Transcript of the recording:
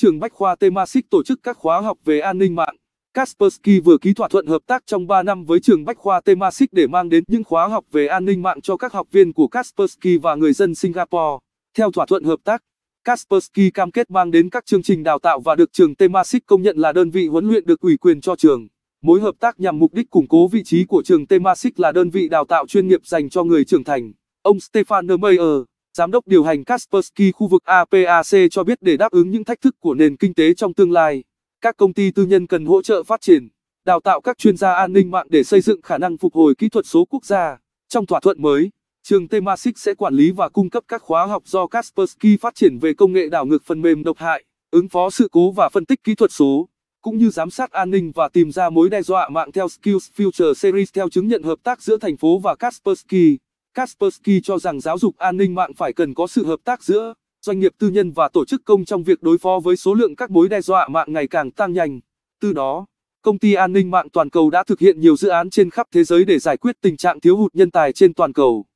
trường Bách khoa Temasek tổ chức các khóa học về an ninh mạng. Kaspersky vừa ký thỏa thuận hợp tác trong 3 năm với trường Bách khoa Temasek để mang đến những khóa học về an ninh mạng cho các học viên của Kaspersky và người dân Singapore. Theo thỏa thuận hợp tác, Kaspersky cam kết mang đến các chương trình đào tạo và được trường Temasek công nhận là đơn vị huấn luyện được ủy quyền cho trường. Mối hợp tác nhằm mục đích củng cố vị trí của trường Temasek là đơn vị đào tạo chuyên nghiệp dành cho người trưởng thành. Ông Stefan Meyer Giám đốc điều hành Kaspersky khu vực APAC cho biết để đáp ứng những thách thức của nền kinh tế trong tương lai, các công ty tư nhân cần hỗ trợ phát triển, đào tạo các chuyên gia an ninh mạng để xây dựng khả năng phục hồi kỹ thuật số quốc gia. Trong thỏa thuận mới, trường Temasek sẽ quản lý và cung cấp các khóa học do Kaspersky phát triển về công nghệ đảo ngược phần mềm độc hại, ứng phó sự cố và phân tích kỹ thuật số, cũng như giám sát an ninh và tìm ra mối đe dọa mạng theo Skills Future Series theo chứng nhận hợp tác giữa thành phố và Kaspersky. Kaspersky cho rằng giáo dục an ninh mạng phải cần có sự hợp tác giữa doanh nghiệp tư nhân và tổ chức công trong việc đối phó với số lượng các mối đe dọa mạng ngày càng tăng nhanh. Từ đó, công ty an ninh mạng toàn cầu đã thực hiện nhiều dự án trên khắp thế giới để giải quyết tình trạng thiếu hụt nhân tài trên toàn cầu.